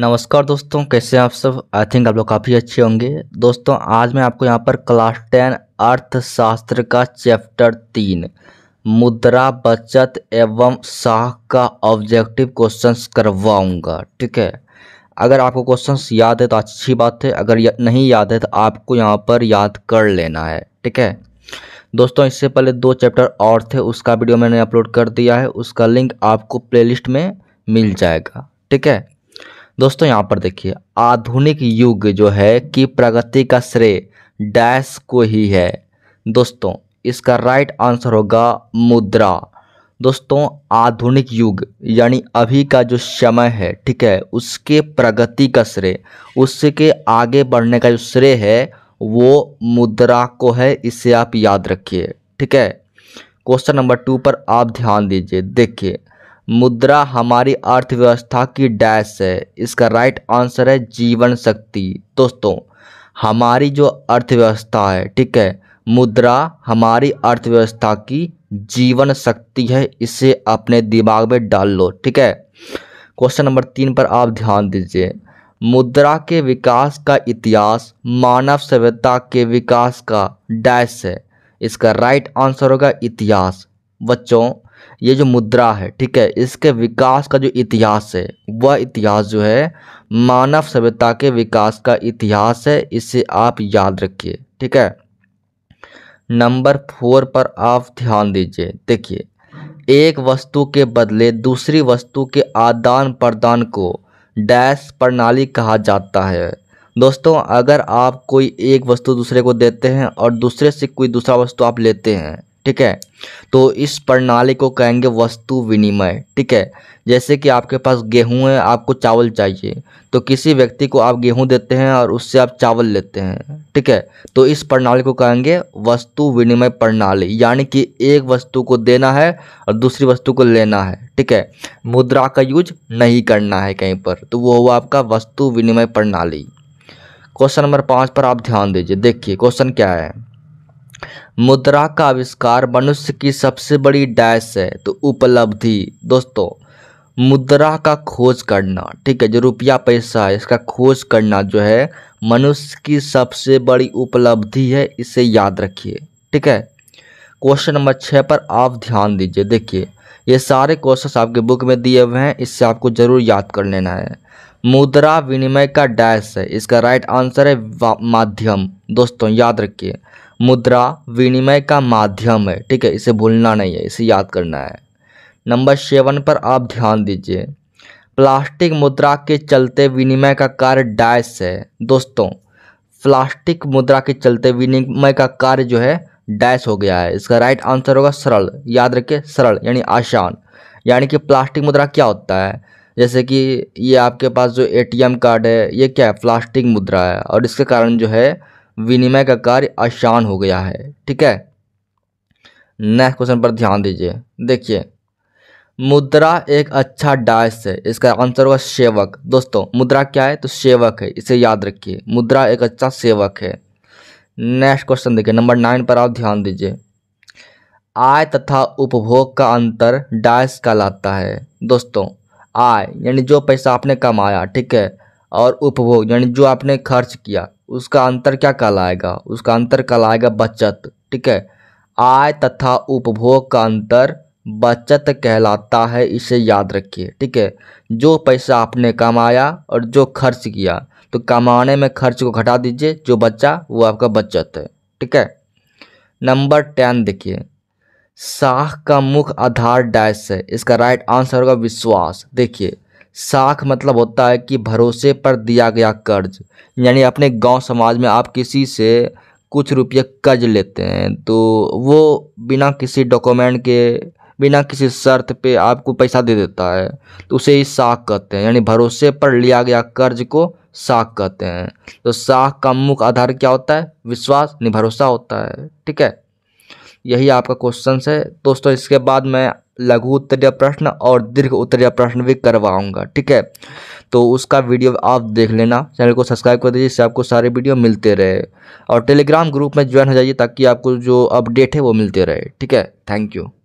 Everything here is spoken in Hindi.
नमस्कार दोस्तों कैसे हैं आप सब आई थिंक आप लोग काफ़ी अच्छे होंगे दोस्तों आज मैं आपको यहाँ पर क्लास टेन अर्थशास्त्र का चैप्टर तीन मुद्रा बचत एवं शाह का ऑब्जेक्टिव क्वेश्चंस करवाऊंगा ठीक है अगर आपको क्वेश्चंस याद है तो अच्छी बात है अगर या, नहीं याद है तो आपको यहाँ पर याद कर लेना है ठीक है दोस्तों इससे पहले दो चैप्टर और थे उसका वीडियो मैंने अपलोड कर दिया है उसका लिंक आपको प्ले में मिल जाएगा ठीक है दोस्तों यहाँ पर देखिए आधुनिक युग जो है कि प्रगति का श्रेय डैश को ही है दोस्तों इसका राइट आंसर होगा मुद्रा दोस्तों आधुनिक युग यानी अभी का जो समय है ठीक है उसके प्रगति का श्रेय उसके आगे बढ़ने का जो श्रेय है वो मुद्रा को है इसे आप याद रखिए ठीक है क्वेश्चन नंबर टू पर आप ध्यान दीजिए देखिए मुद्रा हमारी अर्थव्यवस्था की डैश है इसका राइट आंसर है जीवन शक्ति दोस्तों हमारी जो अर्थव्यवस्था है ठीक है मुद्रा हमारी अर्थव्यवस्था की जीवन शक्ति है इसे अपने दिमाग में डाल लो ठीक है क्वेश्चन नंबर तीन पर आप ध्यान दीजिए मुद्रा के विकास का इतिहास मानव सभ्यता के विकास का डैश है इसका राइट आंसर होगा इतिहास बच्चों ये जो मुद्रा है ठीक है इसके विकास का जो इतिहास है वह इतिहास जो है मानव सभ्यता के विकास का इतिहास है इसे आप याद रखिए ठीक है नंबर फोर पर आप ध्यान दीजिए देखिए एक वस्तु के बदले दूसरी वस्तु के आदान प्रदान को डैश प्रणाली कहा जाता है दोस्तों अगर आप कोई एक वस्तु दूसरे को देते हैं और दूसरे से कोई दूसरा वस्तु आप लेते हैं ठीक है तो इस प्रणाली को कहेंगे वस्तु विनिमय ठीक है जैसे कि आपके पास गेहूं है आपको चावल चाहिए तो किसी व्यक्ति को आप गेहूं देते हैं और उससे आप चावल लेते हैं ठीक है तो इस प्रणाली को कहेंगे वस्तु विनिमय प्रणाली यानी कि एक वस्तु को देना है और दूसरी वस्तु को लेना है ठीक है मुद्रा का यूज नहीं करना है कहीं पर तो वो हुआ आपका वस्तु विनिमय प्रणाली क्वेश्चन नंबर पाँच पर आप ध्यान दीजिए देखिए क्वेश्चन क्या है मुद्रा का आविष्कार मनुष्य की सबसे बड़ी डैश है तो उपलब्धि दोस्तों मुद्रा का खोज करना ठीक है जो रुपया पैसा है इसका खोज करना जो है मनुष्य की सबसे बड़ी उपलब्धि है इसे याद रखिए ठीक है क्वेश्चन नंबर छः पर आप ध्यान दीजिए देखिए ये सारे क्वेश्चन आपके बुक में दिए हुए हैं इससे आपको ज़रूर याद कर लेना है मुद्रा विनिमय का डैश है इसका राइट आंसर है माध्यम दोस्तों याद रखिए मुद्रा विनिमय का माध्यम है ठीक है इसे भूलना नहीं है इसे याद करना है नंबर सेवन पर आप ध्यान दीजिए प्लास्टिक मुद्रा के चलते विनिमय का कार्य डैश है दोस्तों प्लास्टिक मुद्रा के चलते विनिमय का कार्य जो है डैश हो गया है इसका राइट आंसर होगा सरल याद रखिए सरल यानी आसान यानी कि प्लास्टिक मुद्रा क्या होता है जैसे कि ये आपके पास जो एटीएम कार्ड है ये क्या है प्लास्टिक मुद्रा है और इसके कारण जो है विनिमय का कार्य आसान हो गया है ठीक है नेक्स्ट क्वेश्चन पर ध्यान दीजिए देखिए मुद्रा एक अच्छा डायस है इसका आंसर होगा सेवक दोस्तों मुद्रा क्या है तो सेवक है इसे याद रखिए मुद्रा एक अच्छा सेवक है नेक्स्ट क्वेश्चन देखिए नंबर नाइन पर आप ध्यान दीजिए आय तथा उपभोग का अंतर डायस कहलाता है दोस्तों आय यानी जो पैसा आपने कमाया ठीक है और उपभोग यानी जो आपने खर्च किया उसका अंतर क्या कहलाएगा उसका अंतर कहलाएगा बचत ठीक है आय तथा उपभोग का अंतर बचत कहलाता है इसे याद रखिए ठीक है जो पैसा आपने कमाया और जो खर्च किया तो कमाने में खर्च को घटा दीजिए जो बचा वो आपका बचत है ठीक है नंबर टेन देखिए शाह का मुख्य आधार डैश है इसका राइट आंसर होगा विश्वास देखिए साख मतलब होता है कि भरोसे पर दिया गया कर्ज यानी अपने गांव समाज में आप किसी से कुछ रुपये कर्ज लेते हैं तो वो बिना किसी डॉक्यूमेंट के बिना किसी शर्त पे आपको पैसा दे देता है तो उसे ही साख कहते हैं यानी भरोसे पर लिया गया कर्ज को साख कहते हैं तो साख का मुख्य आधार क्या होता है विश्वास नहीं भरोसा होता है ठीक है यही आपका क्वेश्चन है दोस्तों इसके बाद मैं लघु उत्तर या प्रश्न और दीर्घ उत्तर या प्रश्न भी करवाऊंगा ठीक है तो उसका वीडियो आप देख लेना चैनल को सब्सक्राइब कर दीजिए जिससे आपको सारे वीडियो मिलते रहे और टेलीग्राम ग्रुप में ज्वाइन हो जाइए ताकि आपको जो अपडेट है वो मिलते रहे ठीक है थैंक यू